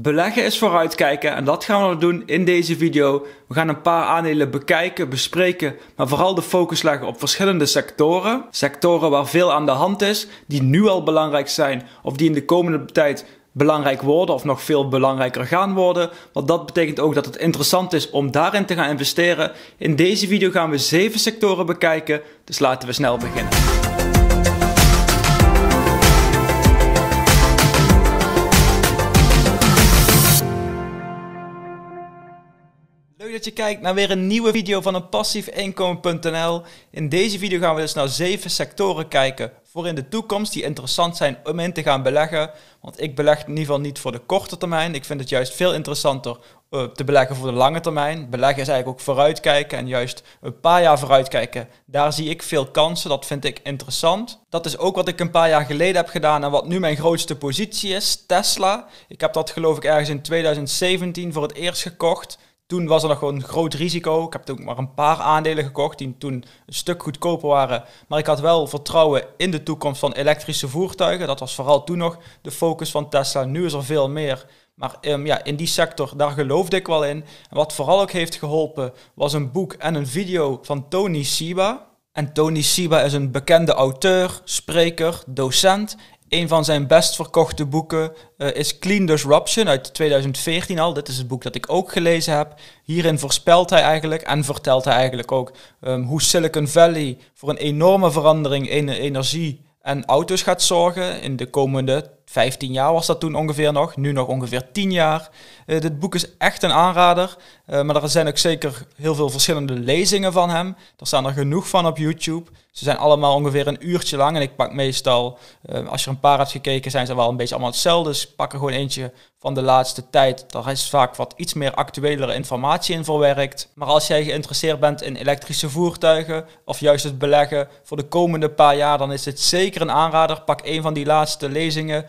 Beleggen is vooruitkijken en dat gaan we doen in deze video. We gaan een paar aandelen bekijken, bespreken, maar vooral de focus leggen op verschillende sectoren. Sectoren waar veel aan de hand is, die nu al belangrijk zijn of die in de komende tijd belangrijk worden of nog veel belangrijker gaan worden. Want dat betekent ook dat het interessant is om daarin te gaan investeren. In deze video gaan we 7 sectoren bekijken, dus laten we snel beginnen. dat je kijkt naar weer een nieuwe video van een passiefinkomen.nl. In deze video gaan we dus naar zeven sectoren kijken voor in de toekomst die interessant zijn om in te gaan beleggen. Want ik beleg in ieder geval niet voor de korte termijn. Ik vind het juist veel interessanter eh, te beleggen voor de lange termijn. Beleggen is eigenlijk ook vooruitkijken en juist een paar jaar vooruitkijken. Daar zie ik veel kansen, dat vind ik interessant. Dat is ook wat ik een paar jaar geleden heb gedaan en wat nu mijn grootste positie is, Tesla. Ik heb dat geloof ik ergens in 2017 voor het eerst gekocht. Toen was er nog gewoon een groot risico. Ik heb toen maar een paar aandelen gekocht die toen een stuk goedkoper waren. Maar ik had wel vertrouwen in de toekomst van elektrische voertuigen. Dat was vooral toen nog de focus van Tesla. Nu is er veel meer. Maar ehm, ja, in die sector, daar geloofde ik wel in. En wat vooral ook heeft geholpen, was een boek en een video van Tony Siba. En Tony Siba is een bekende auteur, spreker, docent. Een van zijn best verkochte boeken eh, is Clean Disruption uit 2014 al. Dit is het boek dat ik ook gelezen heb. Hierin voorspelt hij eigenlijk en vertelt hij eigenlijk ook ehm, hoe Silicon Valley voor een enorme verandering in energie en auto's gaat zorgen in de komende 15 jaar was dat toen ongeveer nog. Nu nog ongeveer 10 jaar. Eh, dit boek is echt een aanrader. Eh, maar er zijn ook zeker heel veel verschillende lezingen van hem. Er staan er genoeg van op YouTube. Ze zijn allemaal ongeveer een uurtje lang. En ik pak meestal, eh, als je er een paar hebt gekeken, zijn ze wel een beetje allemaal hetzelfde. Dus pak er gewoon eentje van de laatste tijd. Daar is vaak wat iets meer actuelere informatie in verwerkt. Maar als jij geïnteresseerd bent in elektrische voertuigen of juist het beleggen voor de komende paar jaar, dan is dit zeker een aanrader. Pak een van die laatste lezingen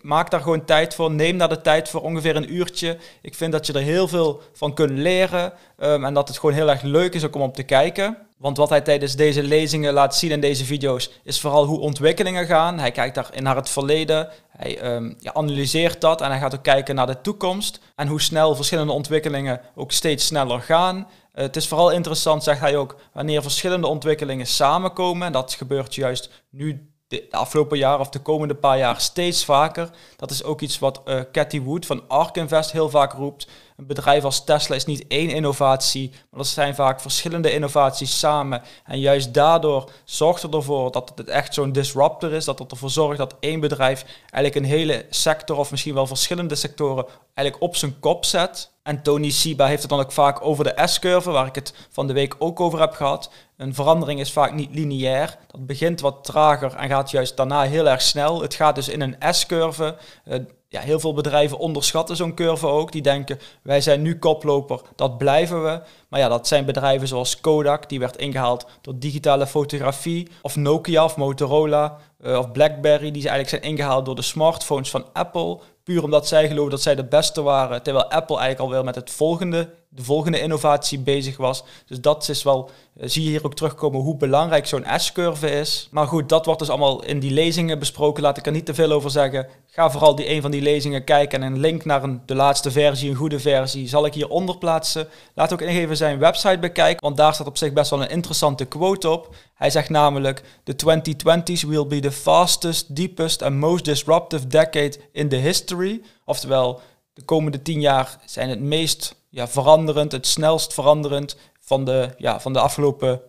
maak daar gewoon tijd voor. Neem daar de tijd voor, ongeveer een uurtje. Ik vind dat je er heel veel van kunt leren. Ehm, en dat het gewoon heel erg leuk is ook om op te kijken. Want wat hij tijdens deze lezingen laat zien in deze video's, is vooral hoe ontwikkelingen gaan. Hij kijkt daarin naar het verleden. Hij ehm, ja, analyseert dat en hij gaat ook kijken naar de toekomst. En hoe snel verschillende ontwikkelingen ook steeds sneller gaan. Eh, het is vooral interessant, zegt hij ook, wanneer verschillende ontwikkelingen samenkomen. En dat gebeurt juist nu de afgelopen jaren of de komende paar jaar steeds vaker. Dat is ook iets wat eh, Cathy Wood van Ark Invest heel vaak roept. Een bedrijf als Tesla is niet één innovatie, maar dat zijn vaak verschillende innovaties samen. En juist daardoor zorgt het ervoor dat het echt zo'n disruptor is, dat het ervoor zorgt dat één bedrijf eigenlijk een hele sector of misschien wel verschillende sectoren eigenlijk op zijn kop zet. En Tony Siba heeft het dan ook vaak over de S-curve, waar ik het van de week ook over heb gehad. Een verandering is vaak niet lineair. Dat begint wat trager en gaat juist daarna heel erg snel. Het gaat dus in een S-curve. Eh, ja, heel veel bedrijven onderschatten zo'n curve ook. Die denken, wij zijn nu koploper, dat blijven we. Maar ja, dat zijn bedrijven zoals Kodak, die werd ingehaald door digitale fotografie. Of Nokia of Motorola eh, of Blackberry, die eigenlijk zijn ingehaald door de smartphones van Apple. Puur omdat zij geloven dat zij de beste waren. Terwijl Apple eigenlijk alweer met het volgende de volgende innovatie bezig was. Dus dat is wel, eh, zie je hier ook terugkomen hoe belangrijk zo'n S-curve is. Maar goed, dat wordt dus allemaal in die lezingen besproken. Laat ik er niet te veel over zeggen. Ga vooral die een van die lezingen kijken en een link naar een, de laatste versie, een goede versie, zal ik hieronder plaatsen. Laat ook even zijn website bekijken, want daar staat op zich best wel een interessante quote op. Hij zegt namelijk: The 2020s will be the fastest, deepest and most disruptive decade in the history. Oftewel, de komende tien jaar zijn het meest ja, veranderend, het snelst veranderend van de, ja, van de afgelopen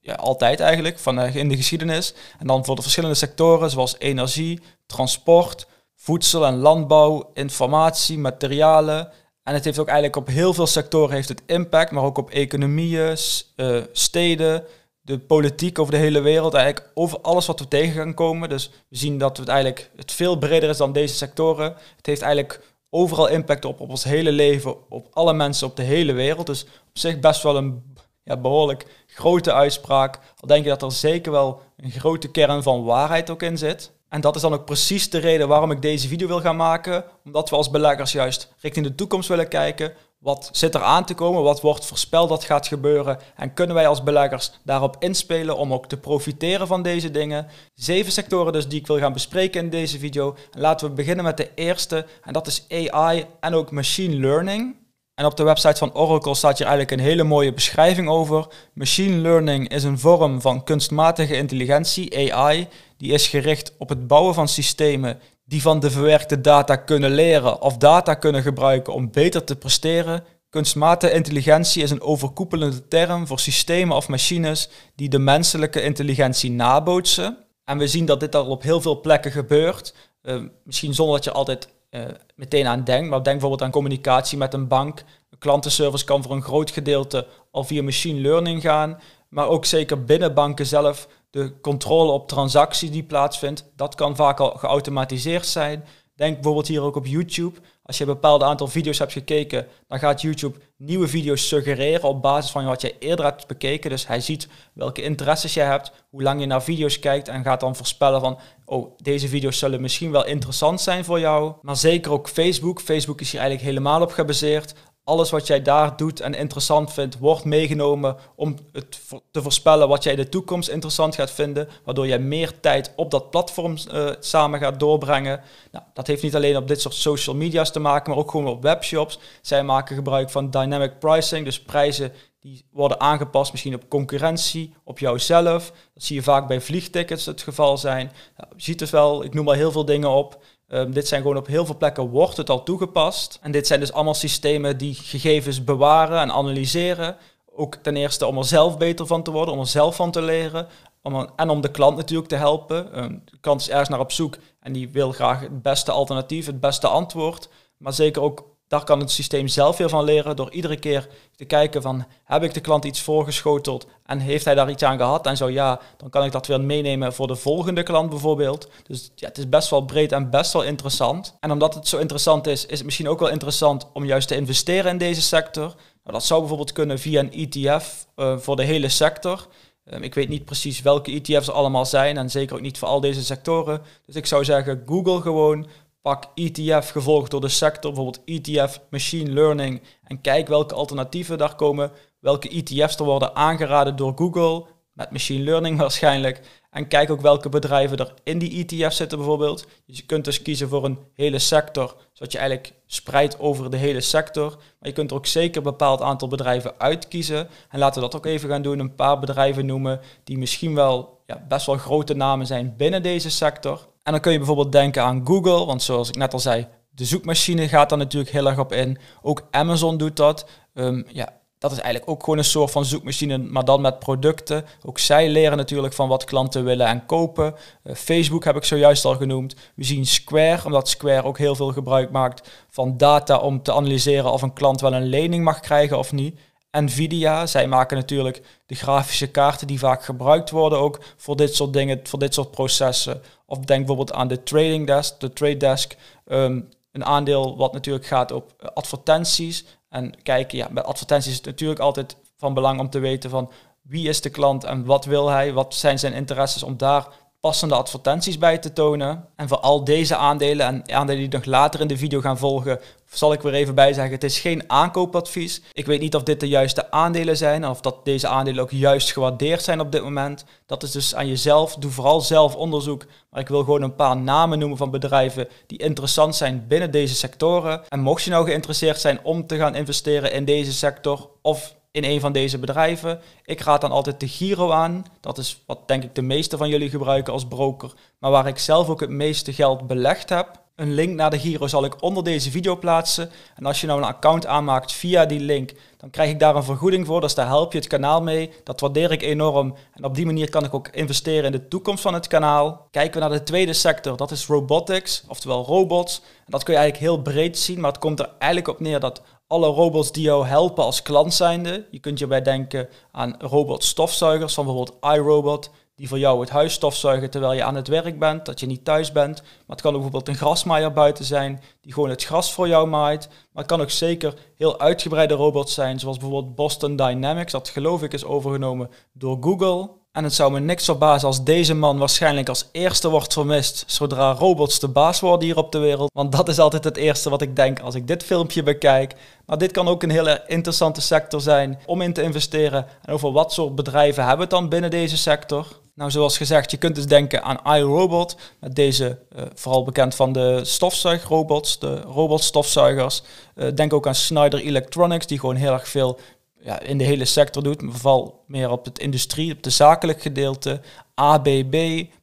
ja, altijd eigenlijk, van eh, in de geschiedenis. En dan voor de verschillende sectoren zoals energie, transport, voedsel en landbouw, informatie, materialen. En het heeft ook eigenlijk op heel veel sectoren heeft het impact, maar ook op economieën, eh, steden, de politiek over de hele wereld, eigenlijk over alles wat we tegen gaan komen. Dus we zien dat het eigenlijk het veel breder is dan deze sectoren. Het heeft eigenlijk overal impact op, op ons hele leven, op alle mensen op de hele wereld. Dus op zich best wel een ja, behoorlijk grote uitspraak. Al denk je dat er zeker wel een grote kern van waarheid ook in zit. En dat is dan ook precies de reden waarom ik deze video wil gaan maken. Omdat we als beleggers juist richting de toekomst willen kijken. Wat zit er aan te komen? Wat wordt voorspeld dat gaat gebeuren? En kunnen wij als beleggers daarop inspelen om ook te profiteren van deze dingen? Zeven sectoren dus die ik wil gaan bespreken in deze video. laten we beginnen met de eerste en dat is AI en ook machine learning. En op de website van Oracle staat hier eigenlijk een hele mooie beschrijving over. Machine learning is een vorm van kunstmatige intelligentie, AI, die is gericht op het bouwen van systemen die van de verwerkte data kunnen leren of data kunnen gebruiken om beter te presteren. Kunstmatige intelligentie is een overkoepelende term voor systemen of machines die de menselijke intelligentie nabootsen. En we zien dat dit al op heel veel plekken gebeurt. Eh, misschien zonder dat je altijd eh, meteen aan denkt, maar denk bijvoorbeeld aan communicatie met een bank. Een klantenservice kan voor een groot gedeelte al via machine learning gaan. Maar ook zeker binnen banken zelf de controle op transacties die plaatsvindt, dat kan vaak al geautomatiseerd zijn. Denk bijvoorbeeld hier ook op YouTube. Als je een bepaald aantal video's hebt gekeken, dan gaat YouTube nieuwe video's suggereren op basis van wat je eerder hebt bekeken. Dus hij ziet welke interesses je hebt, hoe lang je naar video's kijkt en gaat dan voorspellen van, oh, deze video's zullen misschien wel interessant zijn voor jou. Maar zeker ook Facebook. Facebook is hier eigenlijk helemaal op gebaseerd alles wat jij daar doet en interessant vindt, wordt meegenomen om het te voorspellen wat jij in de toekomst interessant gaat vinden, waardoor jij meer tijd op dat platform eh, samen gaat doorbrengen. Nou, dat heeft niet alleen op dit soort social media's te maken, maar ook gewoon op webshops. Zij maken gebruik van dynamic pricing, dus prijzen die worden aangepast misschien op concurrentie, op jouzelf. Dat zie je vaak bij vliegtickets het geval zijn. Nou, je ziet het wel, ik noem maar heel veel dingen op. Ehm, dit zijn gewoon op heel veel plekken wordt het al toegepast. En dit zijn dus allemaal systemen die gegevens bewaren en analyseren. Ook ten eerste om er zelf beter van te worden, om er zelf van te leren. Om en om de klant natuurlijk te helpen. Um, de klant is ergens naar op zoek en die wil graag het beste alternatief, het beste antwoord. Maar zeker ook daar kan het systeem zelf veel van leren door iedere keer te kijken van heb ik de klant iets voorgeschoteld en heeft hij daar iets aan gehad? En zo ja, dan kan ik dat weer meenemen voor de volgende klant bijvoorbeeld. Dus ja, het is best wel breed en best wel interessant. En omdat het zo interessant is, is het misschien ook wel interessant om juist te investeren in deze sector. Nou, dat zou bijvoorbeeld kunnen via een ETF eh, voor de hele sector. Ehm, ik weet niet precies welke ETF's er allemaal zijn en zeker ook niet voor al deze sectoren. Dus ik zou zeggen, Google gewoon Pak ETF gevolgd door de sector, bijvoorbeeld ETF, machine learning. En kijk welke alternatieven daar komen. Welke ETF's er worden aangeraden door Google, met machine learning waarschijnlijk. En kijk ook welke bedrijven er in die ETF zitten bijvoorbeeld. Dus je kunt dus kiezen voor een hele sector, zodat je eigenlijk spreidt over de hele sector. Maar je kunt er ook zeker een bepaald aantal bedrijven uitkiezen. En laten we dat ook even gaan doen. Een paar bedrijven noemen die misschien wel ja, best wel grote namen zijn binnen deze sector. En dan kun je bijvoorbeeld denken aan Google, want zoals ik net al zei, de zoekmachine gaat daar natuurlijk heel erg op in. Ook Amazon doet dat. Ehm, ja, dat is eigenlijk ook gewoon een soort van zoekmachine, maar dan met producten. Ook zij leren natuurlijk van wat klanten willen en kopen. Eh, Facebook heb ik zojuist al genoemd. We zien Square, omdat Square ook heel veel gebruik maakt van data om te analyseren of een klant wel een lening mag krijgen of niet. Nvidia. Zij maken natuurlijk de grafische kaarten die vaak gebruikt worden ook voor dit soort dingen, voor dit soort processen. Of denk bijvoorbeeld aan de trading desk, de trade desk. Ehm, een aandeel wat natuurlijk gaat op eh, advertenties. En kijken, ja, bij advertenties is het natuurlijk altijd van belang om te weten van wie is de klant en wat wil hij, wat zijn zijn interesses om daar passende advertenties bij te tonen. En voor al deze aandelen en aandelen die nog later in de video gaan volgen, zal ik weer even bij zeggen, het is geen aankoopadvies. Ik weet niet of dit de juiste aandelen zijn of dat deze aandelen ook juist gewaardeerd zijn op dit moment. Dat is dus aan jezelf. Doe vooral zelf onderzoek. Maar ik wil gewoon een paar namen noemen van bedrijven die interessant zijn binnen deze sectoren. En mocht je nou geïnteresseerd zijn om te gaan investeren in deze sector of in een van deze bedrijven. Ik raad dan altijd de Giro aan. Dat is wat denk ik de meeste van jullie gebruiken als broker. Maar waar ik zelf ook het meeste geld belegd heb. Een link naar de Giro zal ik onder deze video plaatsen. En als je nou een account aanmaakt via die link, dan krijg ik daar een vergoeding voor. Dus daar help je het kanaal mee. Dat waardeer ik enorm. En op die manier kan ik ook investeren in de toekomst van het kanaal. Kijken we naar de tweede sector, dat is robotics, oftewel robots. En dat kun je eigenlijk heel breed zien, maar het komt er eigenlijk op neer dat alle robots die jou helpen als klant zijnde. Je kunt hierbij denken aan robotstofzuigers van bijvoorbeeld iRobot, die voor jou het huis stofzuigen terwijl je aan het werk bent, dat je niet thuis bent. Maar het kan ook bijvoorbeeld een grasmaaier buiten zijn, die gewoon het gras voor jou maait. Maar het kan ook zeker heel uitgebreide robots zijn, zoals bijvoorbeeld Boston Dynamics. Dat geloof ik is overgenomen door Google. En het zou me niks verbazen als deze man waarschijnlijk als eerste wordt vermist zodra robots de baas worden hier op de wereld. Want dat is altijd het eerste wat ik denk als ik dit filmpje bekijk. Maar dit kan ook een hele interessante sector zijn om in te investeren. En over wat soort bedrijven hebben we het dan binnen deze sector? Nou, zoals gezegd, je kunt dus denken aan iRobot, met deze eh, vooral bekend van de stofzuigrobots, de robotstofzuigers. Eh, denk ook aan Schneider Electronics, die gewoon heel erg veel ja, in de hele sector doet, maar vooral meer op het industrie, op de zakelijk gedeelte, ABB,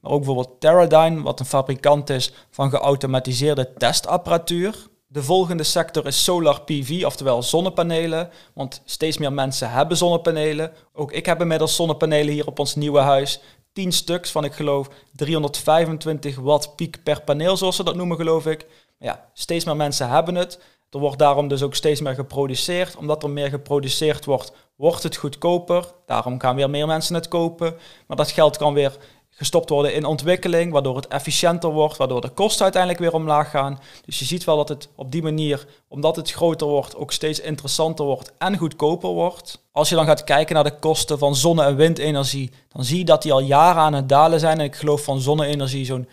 maar ook bijvoorbeeld Teradyne, wat een fabrikant is van geautomatiseerde testapparatuur. De volgende sector is solar PV, oftewel zonnepanelen. Want steeds meer mensen hebben zonnepanelen. Ook ik heb inmiddels zonnepanelen hier op ons nieuwe huis. 10 stuks van, ik geloof, 325 watt piek per paneel, zoals ze dat noemen, geloof ik. ja, steeds meer mensen hebben het. Er wordt daarom dus ook steeds meer geproduceerd. Omdat er meer geproduceerd wordt, wordt het goedkoper. Daarom gaan weer meer mensen het kopen. Maar dat geld kan weer gestopt worden in ontwikkeling, waardoor het efficiënter wordt, waardoor de kosten uiteindelijk weer omlaag gaan. Dus je ziet wel dat het op die manier, omdat het groter wordt, ook steeds interessanter wordt en goedkoper wordt. Als je dan gaat kijken naar de kosten van zonne- en windenergie, dan zie je dat die al jaren aan het dalen zijn. En ik geloof van zonne-energie zo'n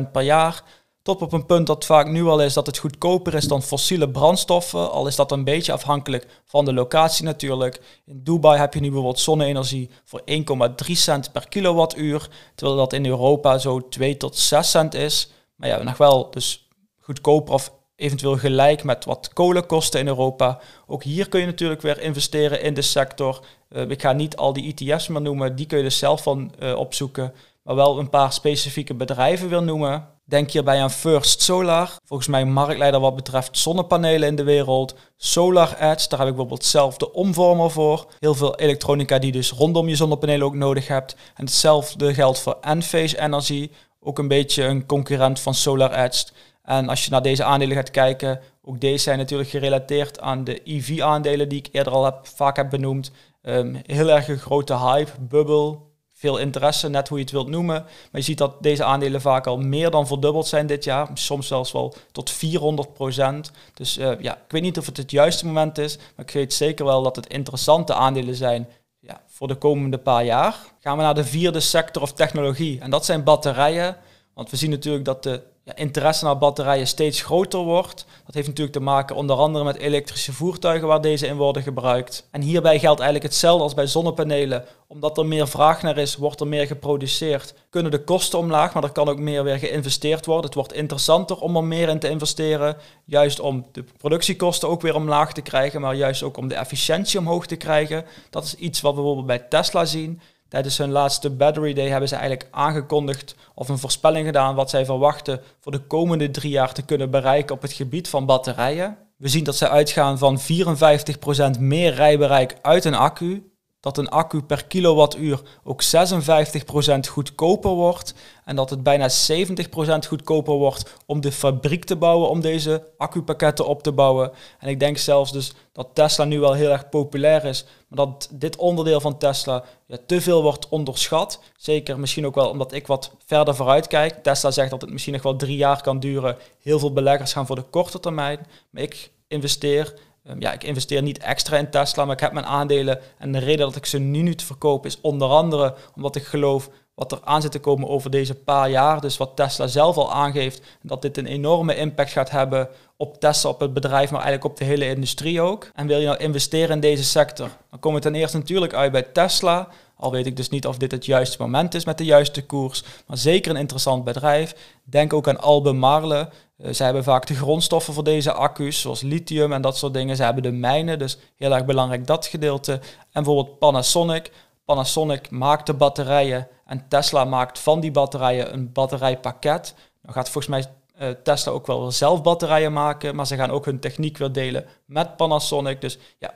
16% per jaar top op een punt dat vaak nu al is dat het goedkoper is dan fossiele brandstoffen, al is dat een beetje afhankelijk van de locatie natuurlijk. In Dubai heb je nu bijvoorbeeld zonne-energie voor 1,3 cent per kilowattuur, terwijl dat in Europa zo 2 tot 6 cent is. Maar ja, nog wel dus goedkoper of eventueel gelijk met wat kolenkosten in Europa. Ook hier kun je natuurlijk weer investeren in de sector. Eh, ik ga niet al die ETF's maar noemen, die kun je dus zelf van eh, opzoeken maar wel een paar specifieke bedrijven wil noemen. Denk hierbij aan First Solar, volgens mij marktleider wat betreft zonnepanelen in de wereld. Solar Edge, daar heb ik bijvoorbeeld zelf de omvormer voor. Heel veel elektronica die dus rondom je zonnepanelen ook nodig hebt. En hetzelfde geldt voor Enphase Energy, ook een beetje een concurrent van Solar Edge. En als je naar deze aandelen gaat kijken, ook deze zijn natuurlijk gerelateerd aan de EV-aandelen die ik eerder al heb, vaak heb benoemd. Um, heel erg een grote hype, bubble veel interesse, net hoe je het wilt noemen. Maar je ziet dat deze aandelen vaak al meer dan verdubbeld zijn dit jaar. Soms zelfs wel tot 400 procent. Dus eh, ja, ik weet niet of het het juiste moment is. Maar ik weet zeker wel dat het interessante aandelen zijn ja, voor de komende paar jaar. Gaan we naar de vierde sector of technologie. En dat zijn batterijen. Want we zien natuurlijk dat de ja, interesse naar batterijen steeds groter wordt. Dat heeft natuurlijk te maken onder andere met elektrische voertuigen waar deze in worden gebruikt. En hierbij geldt eigenlijk hetzelfde als bij zonnepanelen. Omdat er meer vraag naar is, wordt er meer geproduceerd. Kunnen de kosten omlaag, maar er kan ook meer weer geïnvesteerd worden. Het wordt interessanter om er meer in te investeren. Juist om de productiekosten ook weer omlaag te krijgen, maar juist ook om de efficiëntie omhoog te krijgen. Dat is iets wat we bijvoorbeeld bij Tesla zien. Tijdens hun laatste Battery Day hebben ze eigenlijk aangekondigd of een voorspelling gedaan wat zij verwachten voor de komende drie jaar te kunnen bereiken op het gebied van batterijen. We zien dat ze uitgaan van 54% meer rijbereik uit een accu dat een accu per kilowattuur ook 56% goedkoper wordt en dat het bijna 70% goedkoper wordt om de fabriek te bouwen, om deze accupakketten op te bouwen. En ik denk zelfs dus dat Tesla nu wel heel erg populair is, maar dat dit onderdeel van Tesla ja, te veel wordt onderschat. Zeker misschien ook wel omdat ik wat verder vooruit kijk. Tesla zegt dat het misschien nog wel drie jaar kan duren. Heel veel beleggers gaan voor de korte termijn, maar ik investeer Ehm, ja, ik investeer niet extra in Tesla, maar ik heb mijn aandelen. En de reden dat ik ze nu niet verkoop is onder andere omdat ik geloof wat er aan zit te komen over deze paar jaar. Dus wat Tesla zelf al aangeeft, dat dit een enorme impact gaat hebben op Tesla, op het bedrijf, maar eigenlijk op de hele industrie ook. En wil je nou investeren in deze sector, dan kom je ten eerste natuurlijk uit bij Tesla, al weet ik dus niet of dit het juiste moment is met de juiste koers. Maar zeker een interessant bedrijf. Denk ook aan Albemarle. Eh, ze hebben vaak de grondstoffen voor deze accu's, zoals lithium en dat soort dingen. Ze hebben de mijnen, dus heel erg belangrijk dat gedeelte. En bijvoorbeeld Panasonic. Panasonic maakt de batterijen en Tesla maakt van die batterijen een batterijpakket. Dan nou, gaat volgens mij eh, Tesla ook wel zelf batterijen maken, maar ze gaan ook hun techniek weer delen met Panasonic. Dus ja,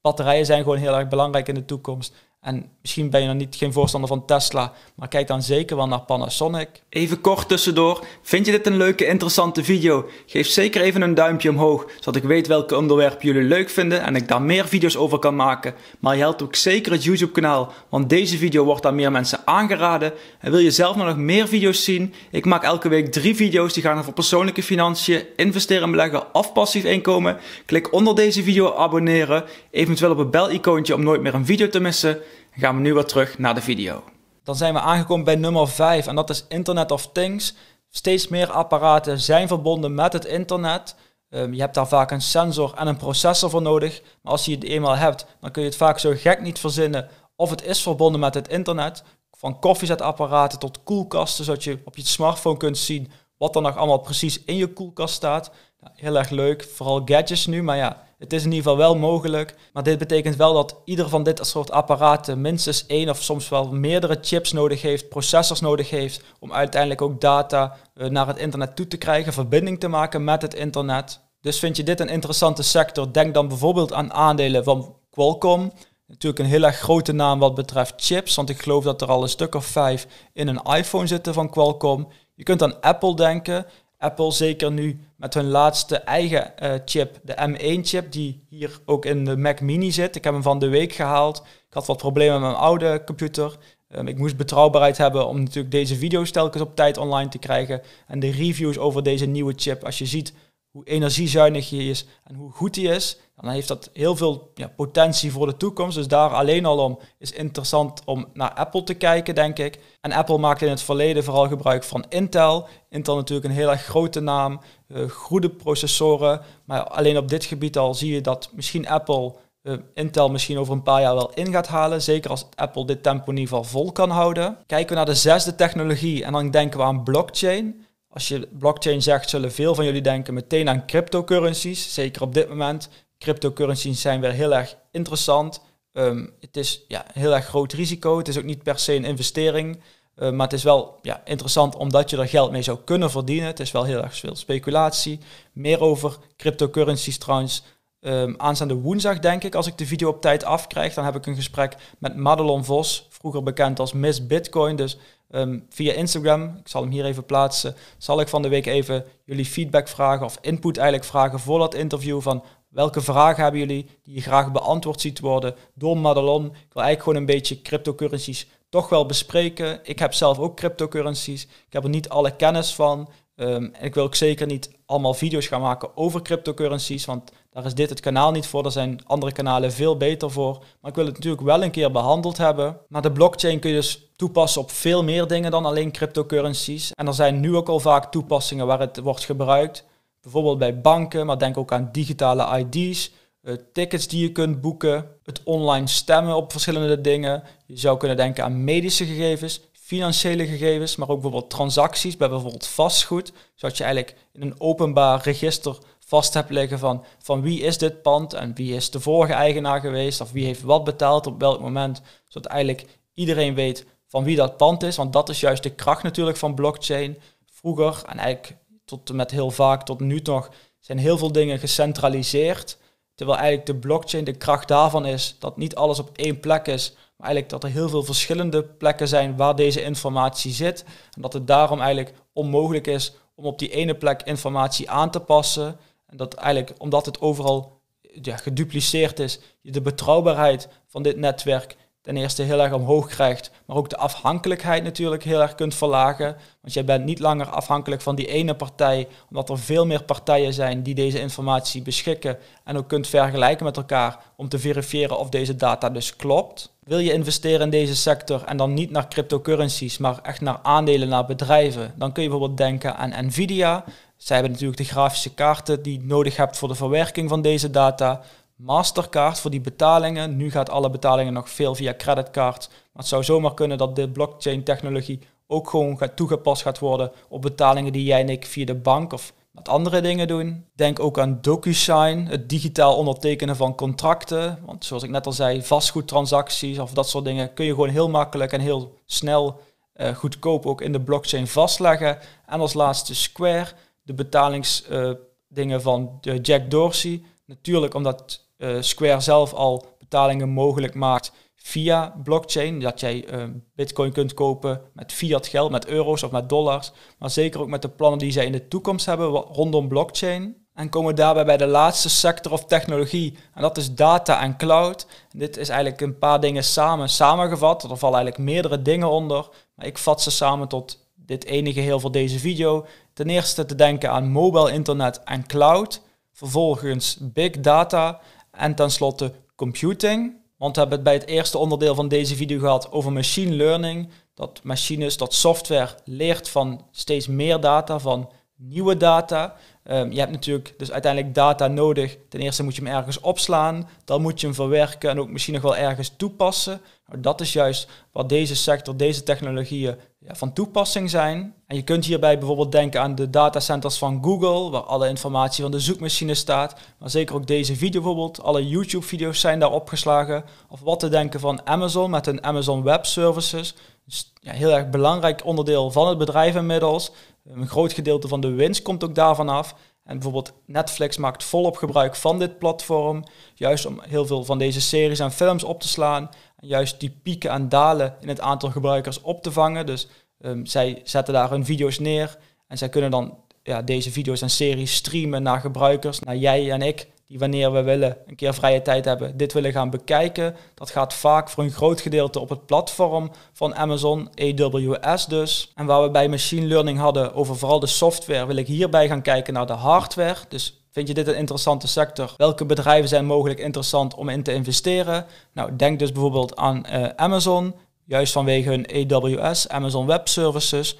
batterijen zijn gewoon heel erg belangrijk in de toekomst. En misschien ben je nog niet geen voorstander van Tesla, maar kijk dan zeker wel naar Panasonic. Even kort tussendoor, vind je dit een leuke, interessante video? Geef zeker even een duimpje omhoog, zodat ik weet welke onderwerpen jullie leuk vinden en ik daar meer video's over kan maken. Maar je helpt ook zeker het YouTube kanaal, want deze video wordt aan meer mensen aangeraden. En wil je zelf nog meer video's zien? Ik maak elke week drie video's die gaan over persoonlijke financiën, investeren en beleggen of passief inkomen. Klik onder deze video abonneren, eventueel op het bel-icoontje om nooit meer een video te missen gaan we nu weer terug naar de video. Dan zijn we aangekomen bij nummer 5 en dat is Internet of Things. Steeds meer apparaten zijn verbonden met het internet. Ehm, je hebt daar vaak een sensor en een processor voor nodig. Maar als je het eenmaal hebt, dan kun je het vaak zo gek niet verzinnen of het is verbonden met het internet. Van koffiezetapparaten tot koelkasten, zodat je op je smartphone kunt zien wat er nog allemaal precies in je koelkast staat heel erg leuk. Vooral gadgets nu, maar ja, het is in ieder geval wel mogelijk. Maar dit betekent wel dat ieder van dit soort apparaten minstens één of soms wel meerdere chips nodig heeft, processors nodig heeft, om uiteindelijk ook data eh, naar het internet toe te krijgen, verbinding te maken met het internet. Dus vind je dit een interessante sector? Denk dan bijvoorbeeld aan aandelen van Qualcomm. Natuurlijk een heel erg grote naam wat betreft chips, want ik geloof dat er al een stuk of vijf in een iPhone zitten van Qualcomm. Je kunt aan Apple denken. Apple zeker nu met hun laatste eigen eh, chip, de M1-chip, die hier ook in de Mac Mini zit. Ik heb hem van de week gehaald. Ik had wat problemen met mijn oude computer. Ehm, ik moest betrouwbaarheid hebben om natuurlijk deze video's telkens op tijd online te krijgen. En de reviews over deze nieuwe chip, als je ziet hoe energiezuinig je is en hoe goed die is, dan heeft dat heel veel ja, potentie voor de toekomst. Dus daar alleen al om is interessant om naar Apple te kijken, denk ik. En Apple maakte in het verleden vooral gebruik van Intel. Intel natuurlijk een heel erg grote naam, eh, goede processoren. Maar alleen op dit gebied al zie je dat misschien Apple eh, Intel misschien over een paar jaar wel in gaat halen. Zeker als Apple dit tempo in ieder geval vol kan houden. Kijken we naar de zesde technologie en dan denken we aan blockchain. Als je blockchain zegt, zullen veel van jullie denken meteen aan cryptocurrencies. Zeker op dit moment. Cryptocurrencies zijn weer heel erg interessant. Ehm, het is ja, heel erg groot risico. Het is ook niet per se een investering. Ehm, maar het is wel ja, interessant omdat je er geld mee zou kunnen verdienen. Het is wel heel erg veel speculatie. Meer over cryptocurrencies trouwens. Um, aanstaande woensdag denk ik, als ik de video op tijd afkrijg, dan heb ik een gesprek met Madelon Vos, vroeger bekend als Miss Bitcoin. Dus Ehm, via Instagram, ik zal hem hier even plaatsen, zal ik van de week even jullie feedback vragen of input eigenlijk vragen voor dat interview van welke vragen hebben jullie die je graag beantwoord ziet worden door Madelon. Ik wil eigenlijk gewoon een beetje cryptocurrencies toch wel bespreken. Ik heb zelf ook cryptocurrencies, ik heb er niet alle kennis van. Ehm, en ik wil ook zeker niet allemaal video's gaan maken over cryptocurrencies, want daar is dit het kanaal niet voor. Daar zijn andere kanalen veel beter voor. Maar ik wil het natuurlijk wel een keer behandeld hebben. Maar de blockchain kun je dus toepassen op veel meer dingen dan alleen cryptocurrencies. En er zijn nu ook al vaak toepassingen waar het wordt gebruikt. Bijvoorbeeld bij banken, maar denk ook aan digitale ID's. Eh, tickets die je kunt boeken, het online stemmen op verschillende dingen. Je zou kunnen denken aan medische gegevens, financiële gegevens, maar ook bijvoorbeeld transacties bij bijvoorbeeld vastgoed. Zodat je eigenlijk in een openbaar register vast heb liggen van, van wie is dit pand en wie is de vorige eigenaar geweest of wie heeft wat betaald op welk moment. Zodat eigenlijk iedereen weet van wie dat pand is, want dat is juist de kracht natuurlijk van blockchain. Vroeger en eigenlijk tot en met heel vaak tot nu nog zijn heel veel dingen gecentraliseerd. Terwijl eigenlijk de blockchain, de kracht daarvan is dat niet alles op één plek is, maar eigenlijk dat er heel veel verschillende plekken zijn waar deze informatie zit. En dat het daarom eigenlijk onmogelijk is om op die ene plek informatie aan te passen, dat eigenlijk, omdat het overal ja, gedupliceerd is, je de betrouwbaarheid van dit netwerk ten eerste heel erg omhoog krijgt, maar ook de afhankelijkheid natuurlijk heel erg kunt verlagen. Want jij bent niet langer afhankelijk van die ene partij, omdat er veel meer partijen zijn die deze informatie beschikken en ook kunt vergelijken met elkaar om te verifiëren of deze data dus klopt. Wil je investeren in deze sector en dan niet naar cryptocurrencies, maar echt naar aandelen, naar bedrijven, dan kun je bijvoorbeeld denken aan Nvidia. Zij hebben natuurlijk de grafische kaarten die je nodig hebt voor de verwerking van deze data. Mastercard voor die betalingen. Nu gaat alle betalingen nog veel via creditcard. Maar het zou zomaar kunnen dat de blockchain technologie ook gewoon gaat toegepast gaat worden op betalingen die jij en ik via de bank of wat andere dingen doen. Denk ook aan DocuSign, het digitaal ondertekenen van contracten. Want zoals ik net al zei, vastgoedtransacties of dat soort dingen kun je gewoon heel makkelijk en heel snel eh, goedkoop ook in de blockchain vastleggen. En als laatste Square de betalingsdingen eh, van eh, Jack Dorsey. Natuurlijk omdat eh, Square zelf al betalingen mogelijk maakt via blockchain. Dat jij bitcoin kunt kopen met fiat geld, met euro's of met dollars. Maar zeker ook met de plannen die zij in de toekomst hebben rondom blockchain. En komen we daarbij bij de laatste sector of technologie. En dat is data en cloud. dit is eigenlijk een paar dingen samen samengevat. Er vallen eigenlijk meerdere dingen onder. Maar ik vat ze samen tot dit ene geheel voor deze video. Ten eerste te denken aan mobiel internet en cloud. Vervolgens big data. En tenslotte computing. Want we hebben het bij het eerste onderdeel van deze video gehad over machine learning. Dat machines, dat software leert van steeds meer data, van nieuwe data. Ehm, je hebt natuurlijk dus uiteindelijk data nodig. Ten eerste moet je hem ergens opslaan. Dan moet je hem verwerken en ook misschien nog wel ergens toepassen dat is juist wat deze sector, deze technologieën ja, van toepassing zijn. En je kunt hierbij bijvoorbeeld denken aan de datacenters van Google, waar alle informatie van de zoekmachine staat. Maar zeker ook deze video bijvoorbeeld, alle YouTube-video's zijn daar opgeslagen. Of wat te denken van Amazon met hun Amazon Web Services. Dus, ja, heel erg belangrijk onderdeel van het bedrijf inmiddels. Een groot gedeelte van de winst komt ook daarvan af. En bijvoorbeeld Netflix maakt volop gebruik van dit platform, juist om heel veel van deze series en films op te slaan juist die pieken en dalen in het aantal gebruikers op te vangen. Dus ehm, zij zetten daar hun video's neer. En zij kunnen dan ja, deze video's en series streamen naar gebruikers, naar jij en ik. Die wanneer we willen een keer vrije tijd hebben, dit willen gaan bekijken. Dat gaat vaak voor een groot gedeelte op het platform van Amazon, AWS dus. En waar we bij machine learning hadden over vooral de software, wil ik hierbij gaan kijken naar de hardware. Dus Vind je dit een interessante sector? Welke bedrijven zijn mogelijk interessant om in te investeren? Nou, denk dus bijvoorbeeld aan eh, Amazon, juist vanwege hun AWS, Amazon Web Services.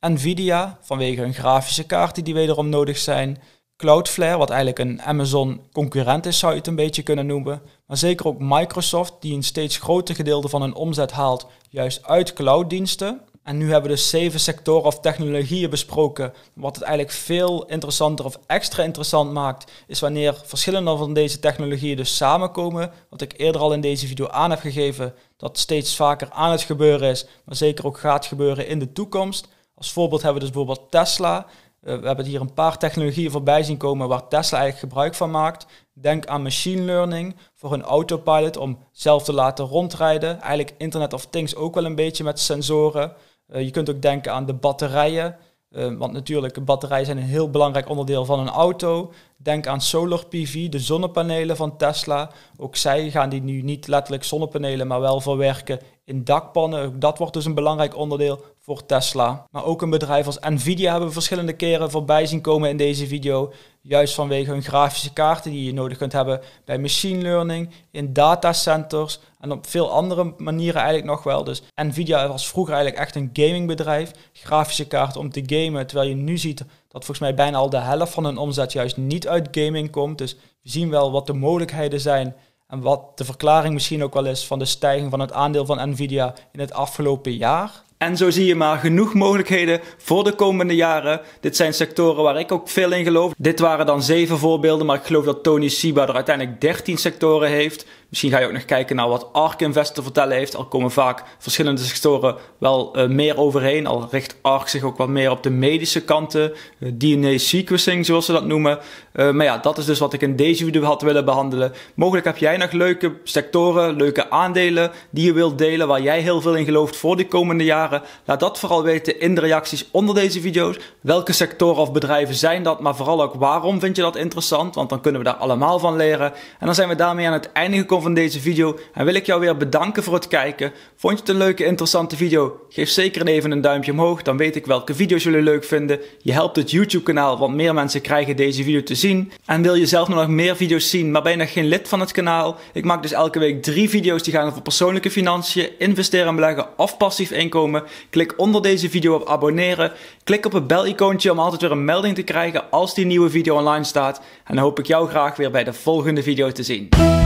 Nvidia, vanwege hun grafische kaarten die wederom nodig zijn. Cloudflare, wat eigenlijk een Amazon-concurrent is, zou je het een beetje kunnen noemen. Maar zeker ook Microsoft, die een steeds groter gedeelte van hun omzet haalt juist uit clouddiensten. En nu hebben we dus zeven sectoren of technologieën besproken. Wat het eigenlijk veel interessanter of extra interessant maakt, is wanneer verschillende van deze technologieën dus samenkomen. Wat ik eerder al in deze video aan heb gegeven, dat steeds vaker aan het gebeuren is, maar zeker ook gaat gebeuren in de toekomst. Als voorbeeld hebben we dus bijvoorbeeld Tesla. Eh, we hebben hier een paar technologieën voorbij zien komen waar Tesla eigenlijk gebruik van maakt. Denk aan machine learning voor een autopilot om zelf te laten rondrijden. Eigenlijk Internet of Things ook wel een beetje met sensoren. Eh, je kunt ook denken aan de batterijen. Eh, want natuurlijk, batterijen zijn een heel belangrijk onderdeel van een auto. Denk aan solar PV, de zonnepanelen van Tesla. Ook zij gaan die nu niet letterlijk zonnepanelen, maar wel verwerken in dakpannen. Ook dat wordt dus een belangrijk onderdeel voor Tesla. Maar ook een bedrijf als Nvidia hebben we verschillende keren voorbij zien komen in deze video. Juist vanwege hun grafische kaarten die je nodig kunt hebben bij machine learning, in datacenters en op veel andere manieren eigenlijk nog wel. Dus Nvidia was vroeger eigenlijk echt een gamingbedrijf. Grafische kaarten om te gamen, terwijl je nu ziet dat volgens mij bijna al de helft van hun omzet juist niet uit gaming komt. Dus we zien wel wat de mogelijkheden zijn en wat de verklaring misschien ook wel is van de stijging van het aandeel van Nvidia in het afgelopen jaar. En zo zie je maar genoeg mogelijkheden voor de komende jaren. Dit zijn sectoren waar ik ook veel in geloof. Dit waren dan zeven voorbeelden, maar ik geloof dat Tony Siba er uiteindelijk 13 sectoren heeft. Misschien ga je ook nog kijken naar wat ARK Invest te vertellen heeft. Al komen vaak verschillende sectoren wel eh, meer overheen. Al richt ARK zich ook wat meer op de medische kanten. Eh, DNA sequencing, zoals ze dat noemen. Eh, maar ja, dat is dus wat ik in deze video had willen behandelen. Mogelijk heb jij nog leuke sectoren, leuke aandelen die je wilt delen. Waar jij heel veel in gelooft voor de komende jaren. Laat dat vooral weten in de reacties onder deze video's. Welke sectoren of bedrijven zijn dat? Maar vooral ook waarom vind je dat interessant? Want dan kunnen we daar allemaal van leren. En dan zijn we daarmee aan het einde gekomen van deze video en wil ik jou weer bedanken voor het kijken. Vond je het een leuke, interessante video? Geef zeker even een duimpje omhoog, dan weet ik welke video's jullie leuk vinden. Je helpt het YouTube kanaal, want meer mensen krijgen deze video te zien. En wil je zelf nog meer video's zien, maar ben je nog geen lid van het kanaal? Ik maak dus elke week drie video's die gaan over persoonlijke financiën, investeren en beleggen of passief inkomen. Klik onder deze video op abonneren. Klik op het bel-icoontje om altijd weer een melding te krijgen als die nieuwe video online staat. En dan hoop ik jou graag weer bij de volgende video te zien.